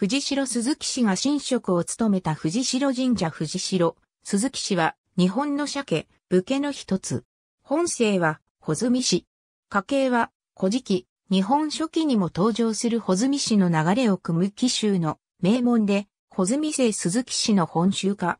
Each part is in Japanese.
藤代鈴木氏が神職を務めた藤代神社藤代、鈴木氏は日本の鮭、武家の一つ。本姓は穂積氏。家系は古事記、日本書紀にも登場する穂積氏の流れを組む紀州の名門で、穂積姓鈴木氏の本州家。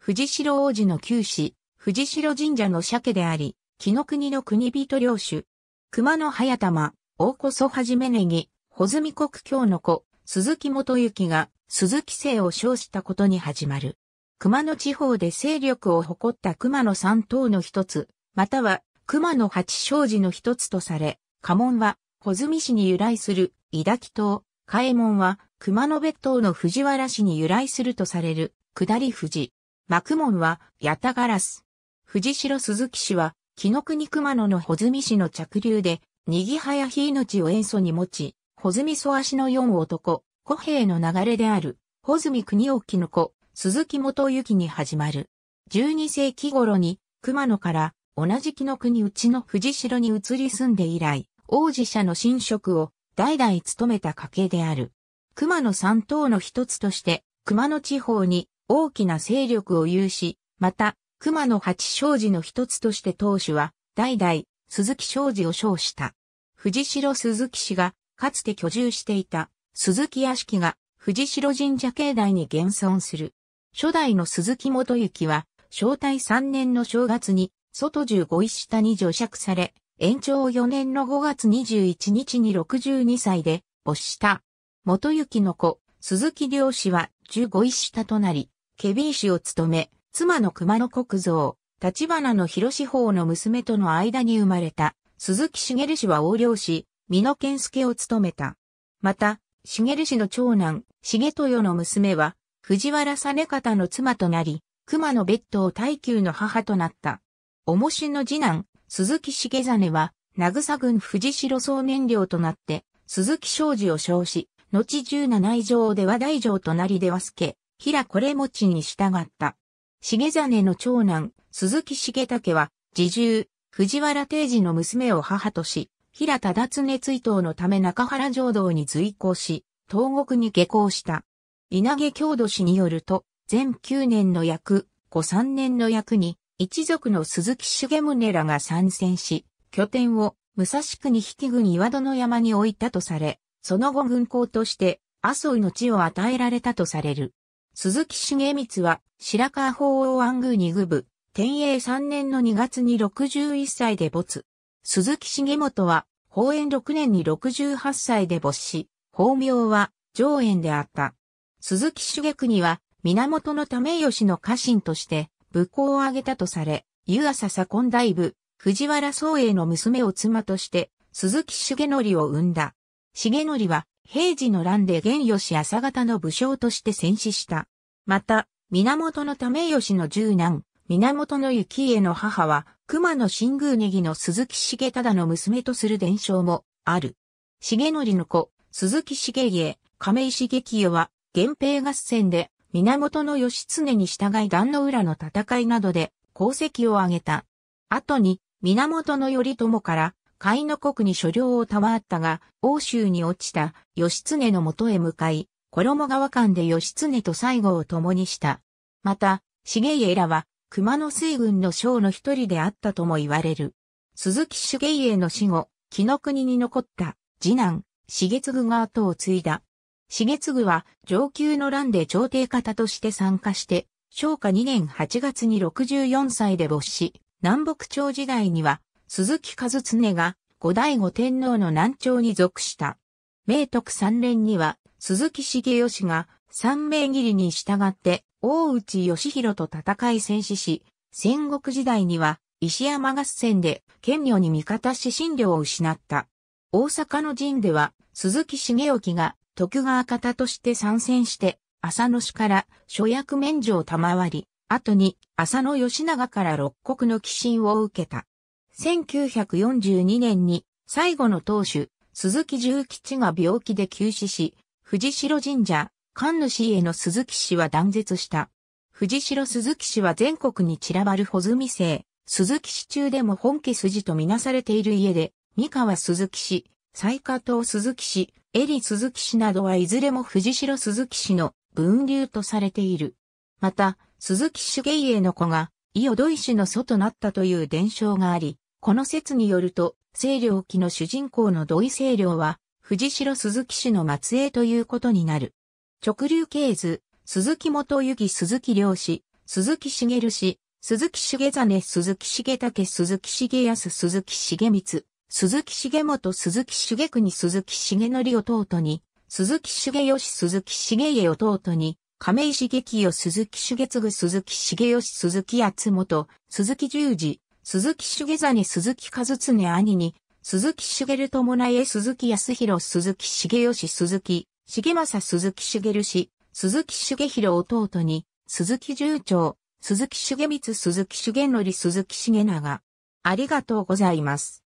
藤代王子の旧氏、藤代神社の鮭であり、木の国の国人領主。熊野早玉、大こそはじめねぎ、穂積国境の子、鈴木元幸が鈴木姓を称したことに始まる。熊野地方で勢力を誇った熊野三島の一つ、または熊野八小寺の一つとされ、家紋は穂積市に由来する伊滝島、家門は熊野別島の藤原市に由来するとされる下り富士。幕門は八田ガラス。藤代鈴木氏は、木の国熊野の穂積市の着流で、にぎはやひ命を塩素に持ち、穂積素足の四男、古兵の流れである、穂積国沖の子、鈴木元行に始まる。12世紀頃に、熊野から同じ木の国うちの藤城に移り住んで以来、王子社の新職を代々務めた家系である。熊野三島の一つとして、熊野地方に大きな勢力を有し、また、熊野八庄事の一つとして当主は、代々、鈴木庄事を称した。藤城鈴木氏が、かつて居住していた、鈴木屋敷が藤代神社境内に現存する。初代の鈴木元行は、正体3年の正月に、外十五一下に除釈され、延長4年の5月21日に62歳で没した。元行の子、鈴木良氏は15一下となり、ケビー氏を務め、妻の熊野国蔵、立花の広志法の娘との間に生まれた、鈴木茂氏は横領し、美野健介を務めた。また、茂氏の長男、茂豊の娘は、藤原実方の妻となり、熊野別当大久の母となった。重しの次男、鈴木重真は、草郡藤代総燃料となって、鈴木商事を称し、後十七以上では大城となりではけ、平これ持ちに従った。重真の長男、鈴木重武は、自重、藤原定治の娘を母とし、平忠達根追悼のため中原浄土に随行し、東国に下校した。稲毛郷土氏によると、全9年の役、5、3年の役に、一族の鈴木重宗らが参戦し、拠点を武蔵国引軍岩戸の山に置いたとされ、その後軍港として麻生の地を与えられたとされる。鈴木重光は白川法王安宮二部、天英3年の2月に61歳で没。鈴木重元は宝円6年に68歳で没し、法名は上縁であった。鈴木茂には源の為義の家臣として武功を挙げたとされ、湯浅左近大部、藤原宗英の娘を妻として鈴木茂則を生んだ。重則は平治の乱で源義朝方の武将として戦死した。また、源為義の十男、源の幸家の母は熊野新宮ネギの鈴木重忠の娘とする伝承もある。重則の子、鈴木重家、亀井激家は、源平合戦で、源義経に従い壇の浦の戦いなどで功績を挙げた。後に、源頼朝から、海の国に所領を賜ったが、欧州に落ちた義経の元へ向かい、衣川間で義経と最後を共にした。また、重家らは、熊野水軍の将の一人であったとも言われる。鈴木芸家の死後、木の国に残った次男、茂次が後を継いだ。茂次は上級の乱で朝廷方として参加して、昭和2年8月に64歳で没し、南北朝時代には鈴木和常が後醍醐天皇の南朝に属した。明徳三連には鈴木茂義が三名切りに従って大内義弘と戦い戦死し、戦国時代には石山合戦で権女に味方し信領を失った。大阪の陣では鈴木茂興が徳川方として参戦して浅野氏から諸役免除を賜り、後に浅野義長から六国の寄進を受けた。1942年に最後の当主、鈴木重吉が病気で急死し、藤代神社神主への鈴木氏は断絶した。藤代鈴木氏は全国に散らばる穂積姓、鈴木氏中でも本家筋とみなされている家で、三河鈴木氏、西加藤鈴木氏、エリ鈴木氏などはいずれも藤代鈴木氏の分流とされている。また、鈴木氏芸家の子が、伊予土井氏の祖となったという伝承があり、この説によると、清涼期の主人公の土井清涼は、藤代鈴木氏の末裔ということになる。直流系図、鈴木元幸鈴木良氏、鈴木茂氏、鈴木茂真、鈴木茂武、鈴木茂康、鈴木茂光、鈴木茂元、鈴木茂国、鈴木茂則弟に、鈴木茂義、鈴木茂家弟に、亀井茂を鈴木茂次、鈴木茂義、鈴木厚元、鈴木十字、鈴木茂に、鈴木和常兄に、鈴木茂伴え、鈴木康弘、鈴木茂義、鈴木重政鈴木茂氏、鈴木重弘弟に、鈴木重長、鈴木重光鈴木重則鈴木重長。ありがとうございます。